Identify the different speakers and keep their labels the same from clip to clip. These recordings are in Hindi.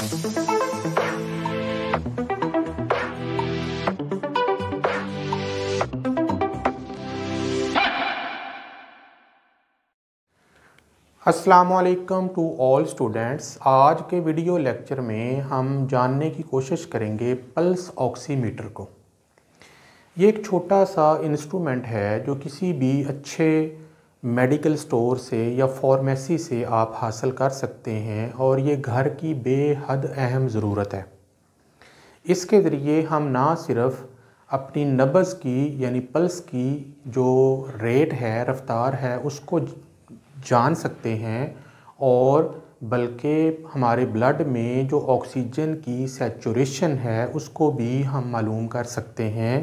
Speaker 1: असलकम टू ऑल स्टूडेंट्स आज के वीडियो लेक्चर में हम जानने की कोशिश करेंगे पल्स ऑक्सीमीटर को ये एक छोटा सा इंस्ट्रूमेंट है जो किसी भी अच्छे मेडिकल स्टोर से या फार्मेसी से आप हासिल कर सकते हैं और ये घर की बेहद अहम ज़रूरत है इसके ज़रिए हम ना सिर्फ अपनी नब्ज़ की यानी पल्स की जो रेट है रफ्तार है उसको जान सकते हैं और बल्कि हमारे ब्लड में जो ऑक्सीजन की सेचुरेशन है उसको भी हम मालूम कर सकते हैं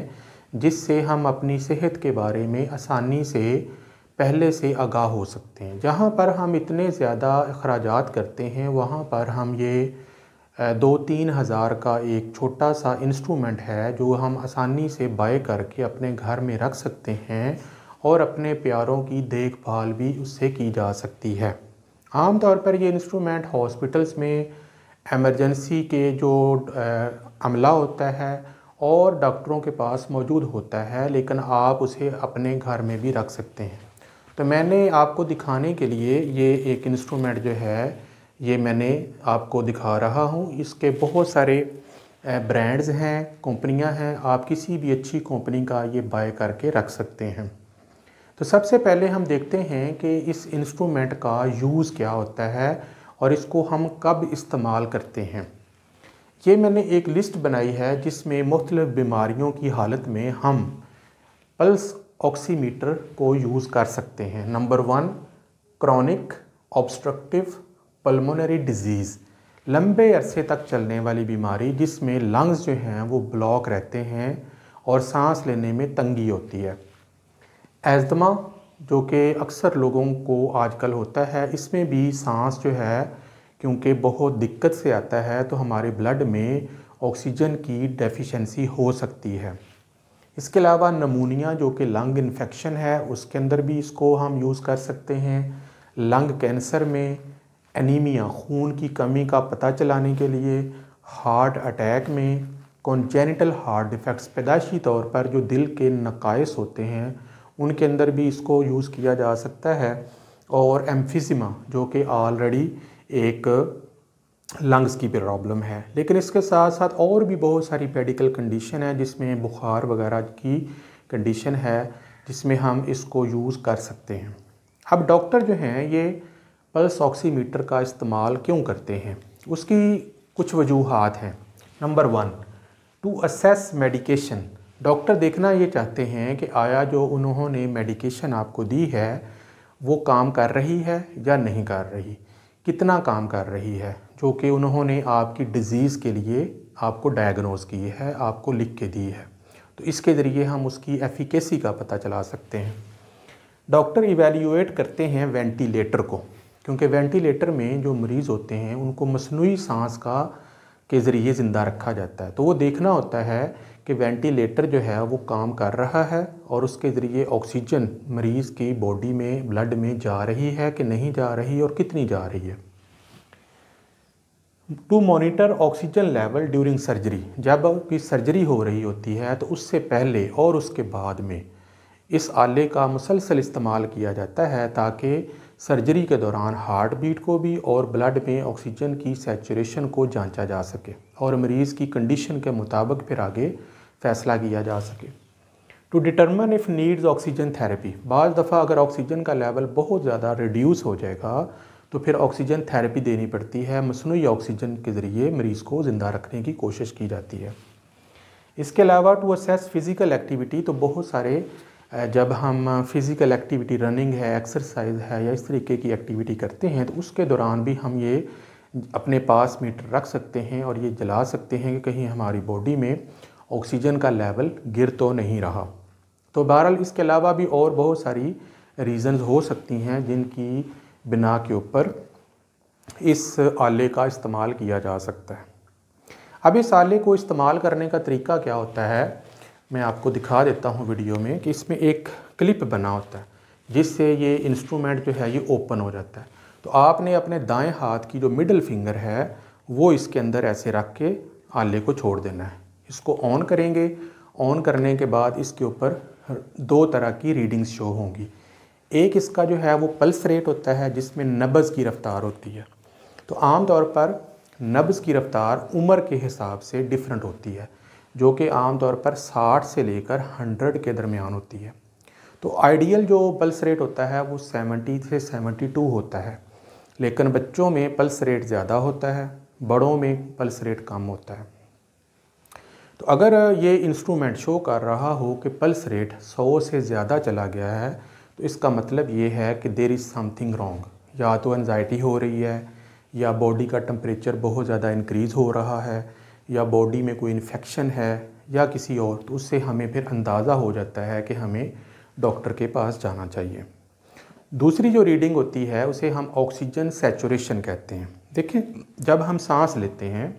Speaker 1: जिससे हम अपनी सेहत के बारे में आसानी से पहले से आगाह हो सकते हैं जहाँ पर हम इतने ज़्यादा अखराज करते हैं वहाँ पर हम ये दो तीन हज़ार का एक छोटा सा इंस्ट्रूमेंट है जो हम आसानी से बाय करके अपने घर में रख सकते हैं और अपने प्यारों की देखभाल भी उससे की जा सकती है आम तौर पर ये इंस्ट्रूमेंट हॉस्पिटल्स में एमरजेंसी के जो अमला होता है और डॉक्टरों के पास मौजूद होता है लेकिन आप उसे अपने घर में भी रख सकते हैं तो मैंने आपको दिखाने के लिए ये एक इंस्ट्रूमेंट जो है ये मैंने आपको दिखा रहा हूँ इसके बहुत सारे ब्रांड्स हैं कंपनियाँ हैं आप किसी भी अच्छी कंपनी का ये बाय करके रख सकते हैं तो सबसे पहले हम देखते हैं कि इस इंस्ट्रूमेंट का यूज़ क्या होता है और इसको हम कब इस्तेमाल करते हैं ये मैंने एक लिस्ट बनाई है जिसमें मुख्तलिफ़ बीमारियों की हालत में हम पल्स ऑक्सीमीटर को यूज़ कर सकते हैं number one chronic obstructive pulmonary disease लंबे अरसे तक चलने वाली बीमारी जिसमें लंग्स जो हैं वो ब्लॉक रहते हैं और सांस लेने में तंगी होती है एजमा जो कि अक्सर लोगों को आजकल होता है इसमें भी सांस जो है क्योंकि बहुत दिक्कत से आता है तो हमारे ब्लड में ऑक्सीजन की डेफिशिएंसी हो सकती है इसके अलावा नमूनिया जो कि लंग इन्फेक्शन है उसके अंदर भी इसको हम यूज़ कर सकते हैं लंग कैंसर में एनीमिया खून की कमी का पता चलाने के लिए हार्ट अटैक में कॉन्जेनिटल हार्ट डिफेक्ट्स पैदाशी तौर पर जो दिल के नकाइस होते हैं उनके अंदर भी इसको यूज़ किया जा सकता है और एम्फिसिमा जो कि ऑलरेडी एक लंग्स की भी प्रॉब्लम है लेकिन इसके साथ साथ और भी बहुत सारी मेडिकल कंडीशन है जिसमें बुखार वगैरह की कंडीशन है जिसमें हम इसको यूज़ कर सकते हैं अब डॉक्टर जो हैं ये पल्स ऑक्सीमीटर का इस्तेमाल क्यों करते हैं उसकी कुछ वजूहत हैं number one to assess medication doctor देखना ये चाहते हैं कि आया जो उन्होंने मेडिकेशन आपको दी है वो काम कर रही है या नहीं कर रही कितना काम कर रही है जो कि उन्होंने आपकी डिज़ीज़ के लिए आपको डायग्नोज की है आपको लिख के दी है तो इसके ज़रिए हम उसकी एफिकेसी का पता चला सकते हैं डॉक्टर इवेल्यूएट करते हैं वेंटिलेटर को क्योंकि वेंटिलेटर में जो मरीज़ होते हैं उनको मसनू सांस का के ज़रिए ज़िंदा रखा जाता है तो वो देखना होता है कि वेंटिलेटर जो है वो काम कर रहा है और उसके ज़रिए ऑक्सीजन मरीज़ की बॉडी में ब्लड में जा रही है कि नहीं जा रही और कितनी जा रही है to monitor oxygen level during surgery जब की सर्जरी हो रही होती है तो उससे पहले और उसके बाद में इस आले का मुसलसल इस्तेमाल किया जाता है ताकि सर्जरी के दौरान हार्ट बीट को भी और ब्लड में ऑक्सीजन की सेचुरेशन को जांचा जा सके और मरीज़ की कंडीशन के मुताबिक फिर आगे फ़ैसला किया जा सके to determine if needs oxygen therapy बज़ दफ़ा अगर ऑक्सीजन का लेवल बहुत ज़्यादा रिड्यूस हो जाएगा तो फिर ऑक्सीजन थेरेपी देनी पड़ती है मसनू ऑक्सीजन के ज़रिए मरीज़ को ज़िंदा रखने की कोशिश की जाती है इसके अलावा टू असेस फिज़िकल एक्टिविटी तो बहुत सारे जब हम फिज़िकल एक्टिविटी रनिंग है एक्सरसाइज है या इस तरीके की एक्टिविटी करते हैं तो उसके दौरान भी हम ये अपने पास मीटर रख सकते हैं और ये जला सकते हैं कि कहीं हमारी बॉडी में ऑक्सीजन का लेवल गिर तो नहीं रहा तो बहरहाल इसके अलावा भी और बहुत सारी रीज़न्स हो सकती हैं जिनकी बिना के ऊपर इस आले का इस्तेमाल किया जा सकता है अब इस आले को इस्तेमाल करने का तरीका क्या होता है मैं आपको दिखा देता हूँ वीडियो में कि इसमें एक क्लिप बना होता है जिससे ये इंस्ट्रूमेंट जो है ये ओपन हो जाता है तो आपने अपने दाएं हाथ की जो मिडल फिंगर है वो इसके अंदर ऐसे रख के आले को छोड़ देना है इसको ऑन करेंगे ऑन करने के बाद इसके ऊपर दो तरह की रीडिंग्स शो होंगी एक इसका जो है वो पल्स रेट होता है जिसमें नब्ज़ की रफ़्तार होती है तो आम तौर पर नब्ज़ की रफ़्तार उम्र के हिसाब से डिफरेंट होती है जो कि आम तौर पर 60 से लेकर 100 के दरमियान होती है तो आइडियल जो पल्स रेट होता है वो 70 से 72 होता है लेकिन बच्चों में पल्स रेट ज़्यादा होता है बड़ों में पल्स रेट कम होता है तो अगर ये इंस्ट्रूमेंट शो कर रहा हो कि पल्स रेट 100 से ज़्यादा चला गया है तो इसका मतलब ये है कि देर इज़ समथिंग रॉन्ग या तो एनजाइटी हो रही है या बॉडी का टम्परेचर बहुत ज़्यादा इनक्रीज़ हो रहा है या बॉडी में कोई इन्फेक्शन है या किसी और तो उससे हमें फिर अंदाज़ा हो जाता है कि हमें डॉक्टर के पास जाना चाहिए दूसरी जो रीडिंग होती है उसे हम ऑक्सीजन सेचुरेशन कहते हैं देखिए जब हम सांस लेते हैं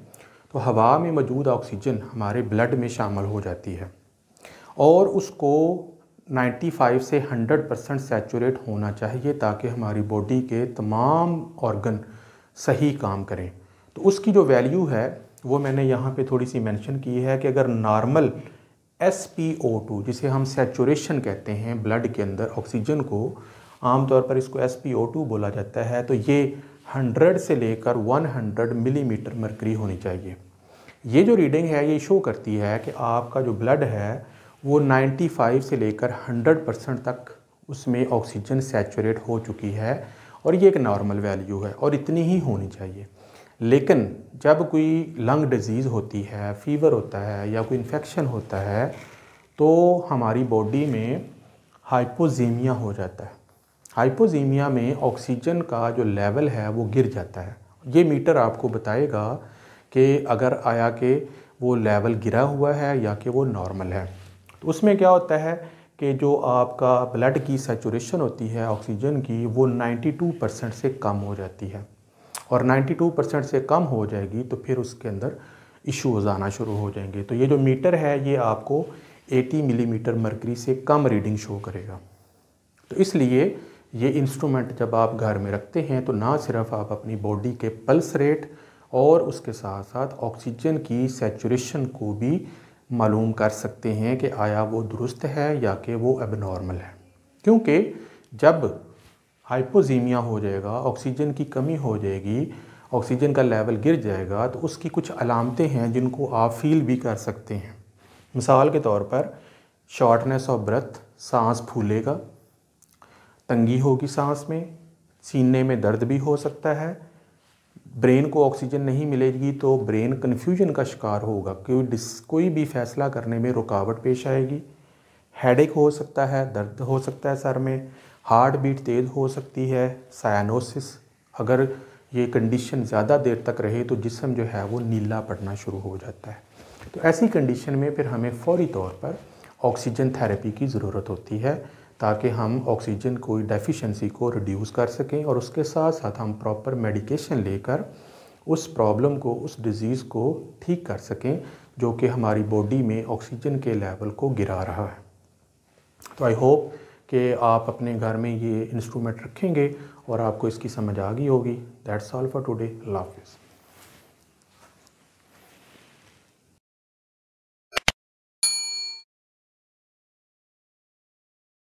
Speaker 1: तो हवा में मौजूद ऑक्सीजन हमारे ब्लड में शामिल हो जाती है और उसको 95 से 100 परसेंट सेचूरेट होना चाहिए ताकि हमारी बॉडी के तमाम ऑर्गन सही काम करें तो उसकी जो वैल्यू है वो मैंने यहाँ पे थोड़ी सी मेंशन की है कि अगर normal S P O two जिसे हम सेचुरेशन कहते हैं ब्लड के अंदर ऑक्सीजन को आमतौर पर इसको एस पी ओ टू बोला जाता है तो ये 100 से लेकर 100 मिलीमीटर मरकरी होनी चाहिए ये जो रीडिंग है ये शो करती है कि आपका जो ब्लड है वो 95 से लेकर 100 परसेंट तक उसमें ऑक्सीजन सेचुरेट हो चुकी है और ये एक नॉर्मल वैल्यू है और इतनी ही होनी चाहिए लेकिन जब कोई लंग डिजीज़ होती है फीवर होता है या कोई इन्फेक्शन होता है तो हमारी बॉडी में हाइपोजीमिया हो जाता है हाइपोजीमिया में ऑक्सीजन का जो लेवल है वो गिर जाता है ये मीटर आपको बताएगा कि अगर आया के वो लेवल गिरा हुआ है या कि वो नॉर्मल है तो उसमें क्या होता है कि जो आपका ब्लड की सेचुरेशन होती है ऑक्सीजन की वो 92 परसेंट से कम हो जाती है और 92 परसेंट से कम हो जाएगी तो फिर उसके अंदर इश्यूज आना शुरू हो जाएंगे तो ये जो मीटर है ये आपको 80 मिलीमीटर मरकरी से कम रीडिंग शो करेगा तो इसलिए ये इंस्ट्रूमेंट जब आप घर में रखते हैं तो ना सिर्फ आप अपनी बॉडी के पल्स रेट और उसके साथ साथ ऑक्सीजन की सेचुरेशन को भी मालूम कर सकते हैं कि आया वो दुरुस्त है या कि वो एबनॉर्मल है क्योंकि जब हाइपोजीमिया हो जाएगा ऑक्सीजन की कमी हो जाएगी ऑक्सीजन का लेवल गिर जाएगा तो उसकी कुछ अलामतें हैं जिनको आप फील भी कर सकते हैं मिसाल के तौर पर शॉर्टनेस ऑफ ब्रथ सांस फूलेगा तंगी होगी सांस में सीने में दर्द भी हो सकता है ब्रेन को ऑक्सीजन नहीं मिलेगी तो ब्रेन कन्फ्यूजन का शिकार होगा क्योंकि कोई भी फैसला करने में रुकावट पेश आएगी हेडेक हो सकता है दर्द हो सकता है सर में हार्ट बीट तेज़ हो सकती है साइनोसिस अगर ये कंडीशन ज़्यादा देर तक रहे तो जिसम जो है वो नीला पड़ना शुरू हो जाता है तो ऐसी कंडीशन में फिर हमें फौरी तौर पर ऑक्सीजन थेरेपी की ज़रूरत होती है ताकि हम ऑक्सीजन की डेफिशिएंसी को रिड्यूस कर सकें और उसके साथ साथ हम प्रॉपर मेडिकेशन लेकर उस प्रॉब्लम को उस डिज़ीज़ को ठीक कर सकें जो कि हमारी बॉडी में ऑक्सीजन के लेवल को गिरा रहा है तो आई होप कि आप अपने घर में ये इंस्ट्रूमेंट रखेंगे और आपको इसकी समझ आ गई होगी दैट्स ऑल फॉर टुडे अल्लाह हाफिज़